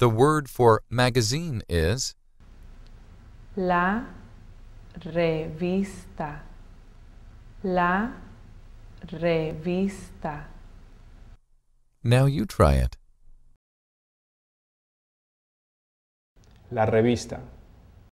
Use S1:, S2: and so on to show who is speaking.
S1: The word for magazine is
S2: La revista. La revista.
S3: Now you try it.
S4: La revista.